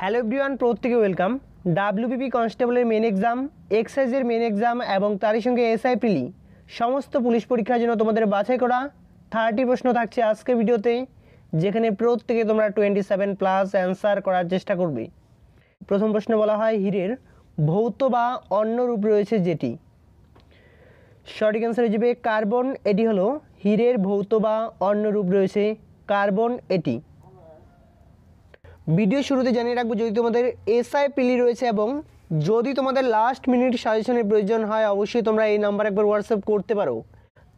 Hello everyone প্রত্যেকে welcome WBP কনস্টেবলের main exam এক্সাইজের মেন এক্সাম এবং তারই সঙ্গে এসআই পিলি e. সমস্ত পুলিশ পরীক্ষার জন্য তোমাদের বাছাই করা থার্টি প্রশ্ন থাকছে আজকে ভিডিওতে যেখানে প্রত্যেকে তোমরা টোয়েন্টি সেভেন প্লাস অ্যান্সার করার চেষ্টা করবে প্রথম প্রশ্ন বলা হয় হীরের ভৌত বা অন্য রূপ রয়েছে যেটি সঠিক অ্যান্সার হিসেবে কার্বন এটি হলো হীরের ভৌত বা অন্য রূপ রয়েছে কার্বন এটি ভিডিও শুরুতে জানিয়ে রাখবো যদি তোমাদের এসআই পিলি e রয়েছে এবং যদি তোমাদের লাস্ট মিনিট সাজেশনের প্রয়োজন হয় অবশ্যই তোমরা এই নাম্বার একবার হোয়াটসঅ্যাপ করতে পারো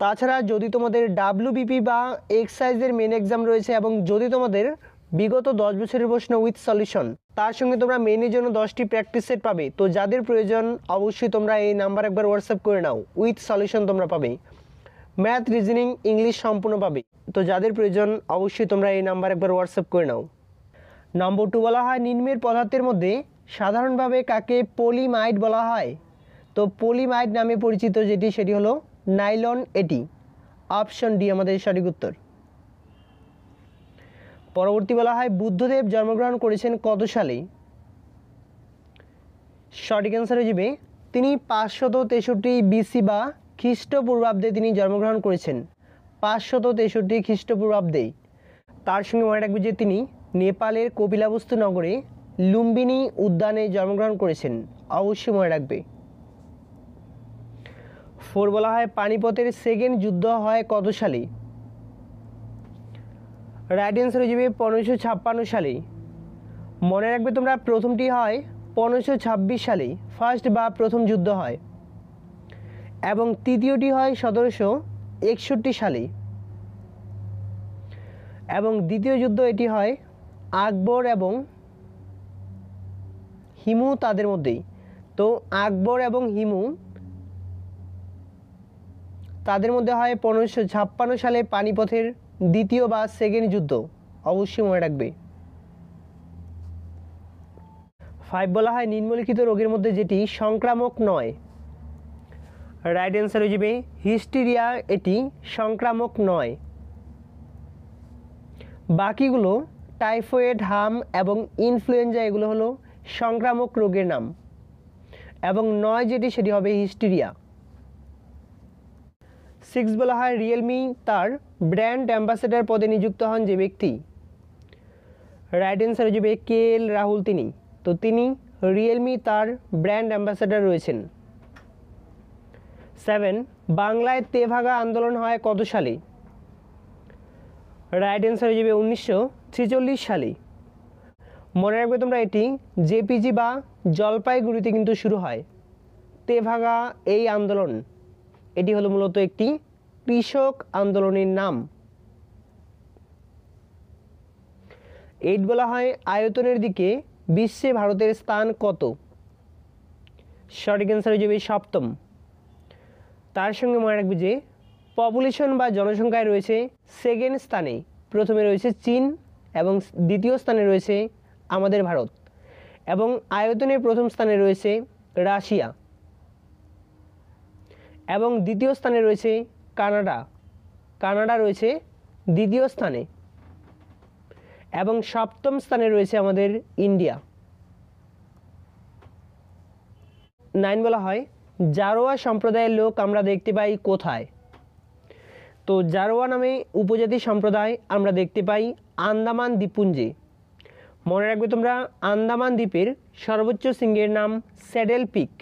তাছাড়া যদি তোমাদের ডাব্লিউবিপি বা এক্সাইজের মেন এক্সাম রয়েছে এবং যদি তোমাদের বিগত দশ বছরের প্রশ্ন উইথ সলিউশন তার সঙ্গে তোমরা মেনের জন্য দশটি প্র্যাকটিস সেট পাবে তো যাদের প্রয়োজন অবশ্যই তোমরা এই নাম্বার একবার হোয়াটসঅ্যাপ করে নাও উইথ সলিউশন তোমরা পাবে ম্যাথ রিজনিং ইংলিশ সম্পূর্ণ পাবে তো যাদের প্রয়োজন অবশ্যই তোমরা এই নাম্বার একবার হোয়াটসঅ্যাপ করে নাও নম্বর টু বলা হয় নিম্নের পদার্থের মধ্যে সাধারণভাবে কাকে পলিমাইড বলা হয় তো পলিমাইড নামে পরিচিত যেটি সেটি হলো নাইলন এটি অপশন ডি আমাদের সঠিক উত্তর পরবর্তী বলা হয় বুদ্ধদেব জন্মগ্রহণ করেছেন কত সালে সঠিক অ্যান্সার হিসেবে তিনি পাঁচশত তেষট্টি বিসি বা খ্রিস্টপূর্বাব্দে তিনি জন্মগ্রহণ করেছেন পাঁচশত তেষট্টি খ্রিস্টপূর্বাব্দে তার সঙ্গে মনে রাখবে যে তিনি নেপালের কপিলাবস্তু নগরে লুম্বিনী উদ্যানে জন্মগ্রহণ করেছেন অবশ্যই মনে রাখবে ফোর বলা হয় পানিপথের সেকেন্ড যুদ্ধ হয় কত সালে রাইট অ্যান্সার হয়ে যাবে পনেরোশো ছাপ্পান্ন সালে মনে রাখবে তোমরা প্রথমটি হয় পনেরোশো ছাব্বিশ সালে ফার্স্ট বা প্রথম যুদ্ধ হয় এবং তৃতীয়টি হয় সতেরোশো একষট্টি সালে এবং দ্বিতীয় যুদ্ধ এটি হয় আকবর এবং হিমু তাদের মধ্যেই তো আকবর এবং হিমু তাদের মধ্যে হয় পনেরোশো ছাপ্পান্ন সালে পানিপথের দ্বিতীয় বা সেকেন্ড যুদ্ধ অবশ্যই মনে রাখবে ফাইভ বলা হয় নিম্নলিখিত রোগের মধ্যে যেটি সংক্রামক নয় রাইট অ্যান্সার হয়ে যাবে হিস্টিরিয়া এটি সংক্রামক নয় বাকিগুলো টাইফয়েড হাম এবং ইনফ্লুয়েঞ্জা এগুলো হলো সংক্রামক রোগের নাম এবং নয় যেটি সেটি হবে হিস্টিরিয়া সিক্স বলা হয় রিয়েলমি তার ব্র্যান্ড অ্যাম্বাসেডার পদে নিযুক্ত হন যে ব্যক্তি রাইট অ্যান্সার হিসেবে কে এল রাহুল তিনি তো তিনি রিয়েলমি তার ব্র্যান্ড অ্যাম্বাসেডার রয়েছেন সেভেন বাংলায় তেভাগা আন্দোলন হয় কত সালে রাইট অ্যান্সার হিসেবে উনিশশো ছেচল্লিশ সালেই মনে রাখবে তোমরা এটি জেপিজি বা জলপাইগুড়িতে কিন্তু শুরু হয় তেভাগা এই আন্দোলন এটি হলো মূলত একটি কৃষক আন্দোলনের নাম এইট বলা হয় আয়তনের দিকে বিশ্বে ভারতের স্থান কত সঠিক অ্যান্সার হয়ে সপ্তম তার সঙ্গে মনে রাখবে যে পপুলেশন বা জনসংখ্যায় রয়েছে সেকেন্ড স্থানে প্রথমে রয়েছে চীন এবং দ্বিতীয় স্থানে রয়েছে আমাদের ভারত এবং আয়তনের প্রথম স্থানে রয়েছে রাশিয়া এবং দ্বিতীয় স্থানে রয়েছে কানাডা কানাডা রয়েছে দ্বিতীয় স্থানে এবং সপ্তম স্থানে রয়েছে আমাদের ইন্ডিয়া নাইন বলা হয় জারোয়া সম্প্রদায়ের লোক আমরা দেখতে পাই কোথায় তো জারোয়া নামে উপজাতি সম্প্রদায় আমরা দেখতে পাই আন্দামান দ্বীপপুঞ্জে মনে রাখবে তোমরা আন্দামান দ্বীপের সর্বোচ্চ শৃঙ্গের নাম স্যাডেল পিক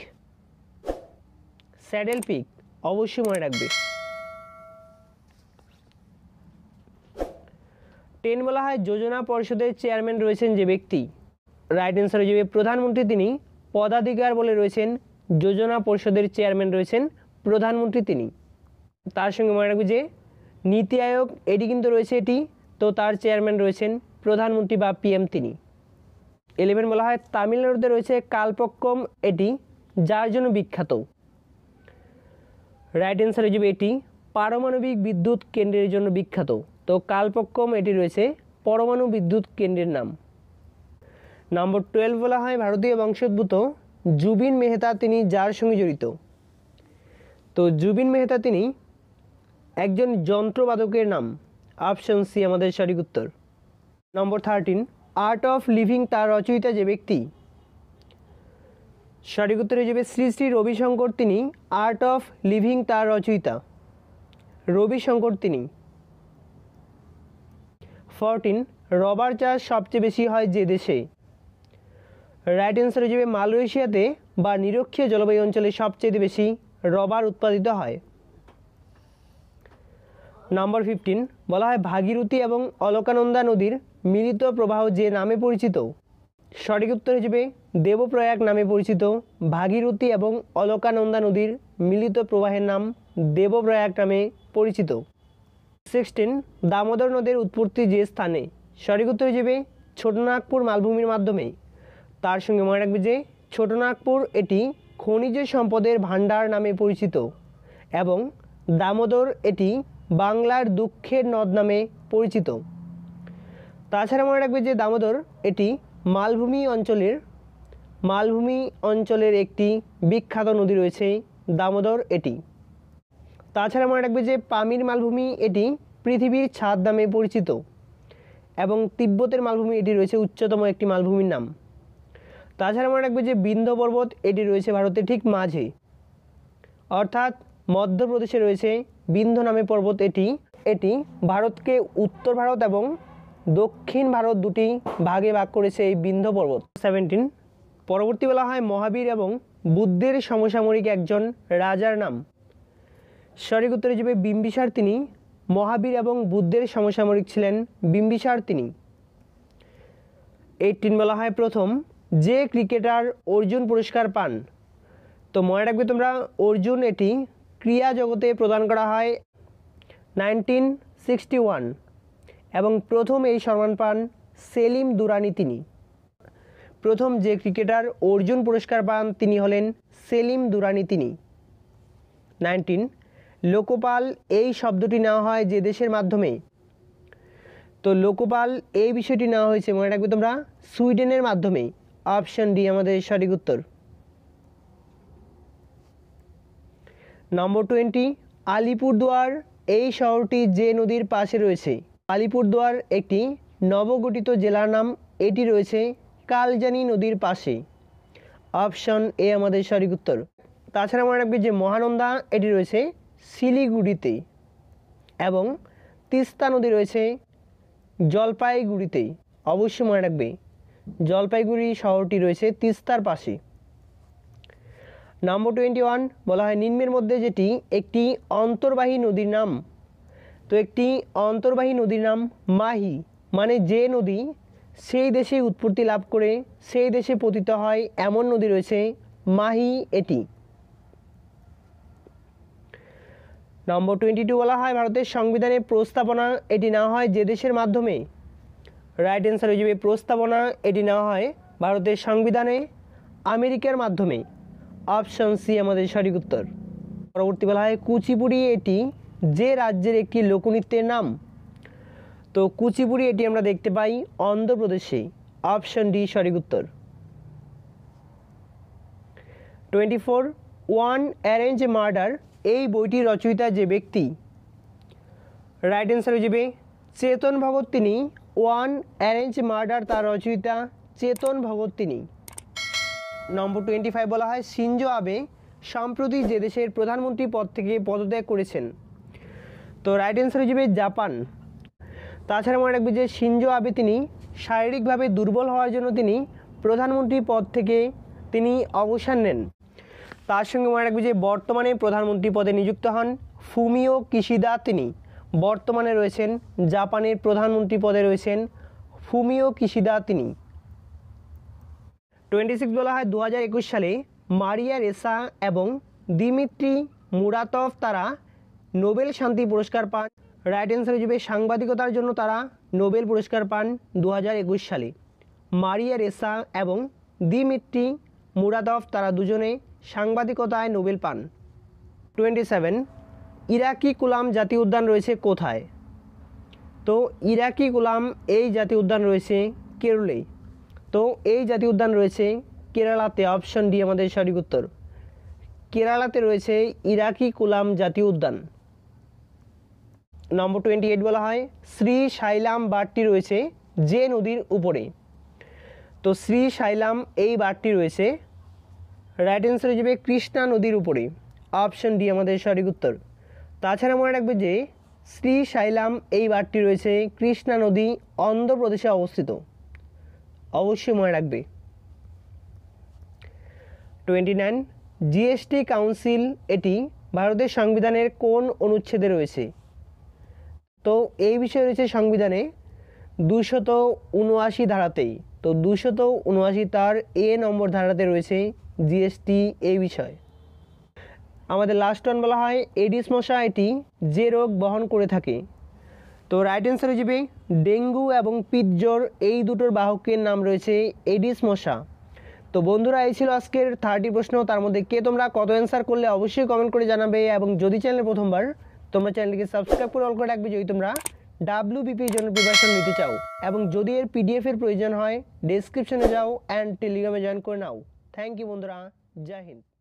স্যাডেল পিক অবশ্যই মনে রাখবে টেন বলা হয় যোজনা পরিষদের চেয়ারম্যান রয়েছেন যে ব্যক্তি রাইট অ্যান্সার হয়ে যাবে প্রধানমন্ত্রী তিনি পদাধিকার বলে রয়েছেন যোজনা পরিষদের চেয়ারম্যান রয়েছেন প্রধানমন্ত্রী তিনি তার সঙ্গে মনে রাখবে যে নীতি আয়োগ এটি কিন্তু রয়েছে এটি তো তার চেয়ারম্যান রয়েছেন প্রধানমন্ত্রী বা পিএম তিনি ইলেভেন বলা হয় তামিলনাড়ুতে রয়েছে কালপক্কম এটি যার জন্য বিখ্যাত রাইট অ্যান্সার হিসেবে এটি পারমাণবিক বিদ্যুৎ কেন্দ্রের জন্য বিখ্যাত তো কালপক্কম এটি রয়েছে পরমাণু বিদ্যুৎ কেন্দ্রের নাম নম্বর টুয়েলভ বলা হয় ভারতীয় বংশোদ্ভূত জুবিন মেহতা তিনি যার সঙ্গে জড়িত তো জুবিন মেহতা তিনি একজন যন্ত্রবাদকের নাম অপশন সি আমাদের সঠিক উত্তর number thirteen Art of Living তার রচয়িতা যে ব্যক্তি সঠিক উত্তর হিসেবে শ্রী শ্রী রবিশঙ্কর তিনি আর্ট অফ লিভিং তার রচয়িতা রবিশঙ্কর তিনি ফরটিন রবার চাষ সবচেয়ে বেশি হয় যে দেশে রাইট অ্যান্সার হিসেবে মালয়েশিয়াতে বা নিরক্ষীয় জলবায়ু অঞ্চলে সবচেয়ে বেশি রবার উৎপাদিত হয় নম্বর ফিফটিন বলা হয় ভাগীরথী এবং অলকানন্দা নদীর মিলিত প্রবাহ যে নামে পরিচিত সঠিক উত্তর হিসেবে দেবপ্রয়াগ নামে পরিচিত ভাগীরথী এবং অলকানন্দা নদীর মিলিত প্রবাহের নাম দেবপ্রয়াগ নামে পরিচিত সিক্সটিন দামোদর নদীর উৎপত্তি যে স্থানে সঠিক উত্তর হিসেবে ছোটনাগপুর মালভূমির মাধ্যমে তার সঙ্গে মনে রাখবে যে ছোটনাগপুর এটি খনিজ সম্পদের ভাণ্ডার নামে পরিচিত এবং দামোদর এটি বাংলার দুঃখের নদ নামে পরিচিত তাছাড়া মনে রাখবে যে দামোদর এটি মালভূমি অঞ্চলের মালভূমি অঞ্চলের একটি বিখ্যাত নদী রয়েছে দামোদর এটি তাছাড়া মনে রাখবে যে পামির মালভূমি এটি পৃথিবীর ছাদ নামে পরিচিত এবং তিব্বতের মালভূমি এটি রয়েছে উচ্চতম একটি মালভূমির নাম তাছাড়া মনে রাখবে যে বিন্ধ্য পর্বত এটি রয়েছে ভারতের ঠিক মাঝে অর্থাৎ মধ্যপ্রদেশে রয়েছে বিন্ধ নামে পর্বত এটি এটি ভারতকে উত্তর ভারত এবং দক্ষিণ ভারত দুটি ভাগে ভাগ করেছে এই বিন্ধ পর্বত সেভেন্টিন পরবর্তী বলা হয় মহাবীর এবং বুদ্ধের সমসাময়িক একজন রাজার নাম সঠিক উত্তরে যাবে বিম্বিসার তিনি মহাবীর এবং বুদ্ধের সমসাময়িক ছিলেন বিম্বিসার তিনি এইটিন বলা হয় প্রথম যে ক্রিকেটার অর্জুন পুরস্কার পান তো মনে রাখবে তোমরা অর্জুন এটি ক্রিয়া জগতে প্রদান করা হয় নাইনটিন সিক্সটি ওয়ান এবং প্রথম এই সম্মান পান সেলিম দুরানি তিনি প্রথম যে ক্রিকেটার অর্জুন পুরস্কার পান তিনি হলেন সেলিম দুরানি তিনি নাইনটিন লোকপাল এই শব্দটি নেওয়া হয় যে দেশের মাধ্যমে তো লোকপাল এই বিষয়টি নেওয়া হয়েছে মনে রাখবে তোমরা সুইডেনের মাধ্যমে অপশন ডি আমাদের সঠিক উত্তর নম্বর টোয়েন্টি আলিপুরদুয়ার এই শহরটি যে নদীর পাশে রয়েছে আলিপুরদুয়ার একটি নবগঠিত জেলার নাম এটি রয়েছে কালজানি নদীর পাশে অপশন এ আমাদের সঠিক উত্তর তাছাড়া মনে রাখবে যে মহানন্দা এটি রয়েছে শিলিগুড়িতে এবং তিস্তা নদী রয়েছে জলপাইগুড়িতে অবশ্যই মনে রাখবে জলপাইগুড়ি শহরটি রয়েছে তিস্তার পাশে নম্বর টোয়েন্টি ওয়ান বলা হয় নিম্নের মধ্যে যেটি একটি অন্তর্বাহী নদীর নাম তো একটি অন্তর্বাহী নদীর নাম মাহি মানে যে নদী সেই দেশে উৎপত্তি লাভ করে সেই দেশে পতিত হয় এমন নদী রয়েছে মাহি এটি নম্বর টোয়েন্টি টু বলা হয় ভারতের সংবিধানে প্রস্তাবনা এটি না হয় যে দেশের মাধ্যমে রাইট অ্যান্সার হয়ে যাবে প্রস্তাবনা এটি না হয় ভারতের সংবিধানে আমেরিকার মাধ্যমে অপশান সি আমাদের সঠিক উত্তর পরবর্তী বলা হয় কুচিপুড়ি এটি যে রাজ্যের একটি লোকনৃত্যের নাম তো কুচিপুড়ি এটি আমরা দেখতে পাই অন্ধ্রপ্রদেশে অপশান ডি সঠিক উত্তর twenty four One Arrange Murder এই বইটি রচয়িতা যে ব্যক্তি রাইট অ্যান্সার হয়ে যাবে চেতন ভগত তিনি ওয়ান অ্যারেঞ্জ মার্ডার তার রচয়িতা চেতন ভগত তিনি নম্বর টোয়েন্টি ফাইভ বলা হয় সিনজো আবে সম্প্রতি যে দেশের প্রধানমন্ত্রী পদ থেকে পদত্যাগ করেছেন তো রাইট অ্যান্সার হিসেবে জাপান তাছাড়া মনে রাখবে যে সিনজো আবে তিনি শারীরিকভাবে দুর্বল হওয়ার জন্য তিনি প্রধানমন্ত্রী পদ থেকে তিনি অবসর নেন তার সঙ্গে মনে রাখবে যে বর্তমানে প্রধানমন্ত্রী পদে নিযুক্ত হন ফুমিও কিশিদা তিনি বর্তমানে রয়েছেন জাপানের প্রধানমন্ত্রী পদে রয়েছেন ফুমিও কিশিদা তিনি টোয়েন্টি সিক্স বলা হয় দু সালে মারিয়া রেসা এবং দিমিত্রি মুরাতফ তারা নোবেল শান্তি পুরস্কার পান রাইট অ্যান্সার হিসেবে সাংবাদিকতার জন্য তারা নোবেল পুরস্কার পান দু সালে মারিয়া রেসা এবং দিমিত্রি মুরাদফ তারা দুজনে সাংবাদিকতায় নোবেল পান টোয়েন্টি সেভেন ইরাকি কুলাম জাতীয় উদ্যান রয়েছে কোথায় তো ইরাকি কুলাম এই জাতীয় উদ্যান রয়েছে কেরলেই তো এই জাতীয় উদ্যান রয়েছে কেরালাতে অপশন ডি আমাদের সঠিক উত্তর কেরালাতে রয়েছে ইরাকি কুলাম জাতীয় উদ্যান নম্বর টোয়েন্টি এইট বলা হয় শ্রী সাইলাম বাটটি রয়েছে যে নদীর উপরে তো শ্রী সাইলাম এই বাটটি রয়েছে রাইট অ্যান্সার হিসেবে কৃষ্ণা নদীর উপরে অপশন ডি আমাদের সঠিক উত্তর তাছাড়া মনে রাখবে যে শ্রী সাইলাম এই বাটটি রয়েছে কৃষ্ণা নদী অন্ধ্রপ্রদেশে অবস্থিত অবশ্যই মনে রাখবে টোয়েন্টি নাইন জিএসটি কাউন্সিল এটি ভারতের সংবিধানের কোন অনুচ্ছেদে রয়েছে তো এই বিষয়ে রয়েছে সংবিধানে দুশত উনআশি ধারাতেই তো দুশত উনআশি তার এ নম্বর ধারাতে রয়েছে জিএসটি এই বিষয় আমাদের লাস্ট ওয়ান বলা হয় এডিস মশা এটি যে রোগ বহন করে থাকে তো রাইট অ্যান্সার হয়ে যাবে ডেঙ্গু এবং পিজ্জর এই দুটোর বাহকের নাম রয়েছে এডিস মশা তো বন্ধুরা এই ছিল আজকের থার্টি প্রশ্ন তার মধ্যে কে তোমরা কত অ্যান্সার করলে অবশ্যই কমেন্ট করে জানাবে এবং যদি চ্যানেল প্রথমবার তোমরা চ্যানেলকে সাবস্ক্রাইব করে অল করে রাখবে যদি তোমরা ডাব্লিউবিপির জন্য প্রিপারেশন নিতে চাও এবং যদি এর পিডিএফের প্রয়োজন হয় ডিসক্রিপশনে যাও অ্যান্ড টেলিগ্রামে জয়েন করে নাও থ্যাংক ইউ বন্ধুরা জয় হিন্দ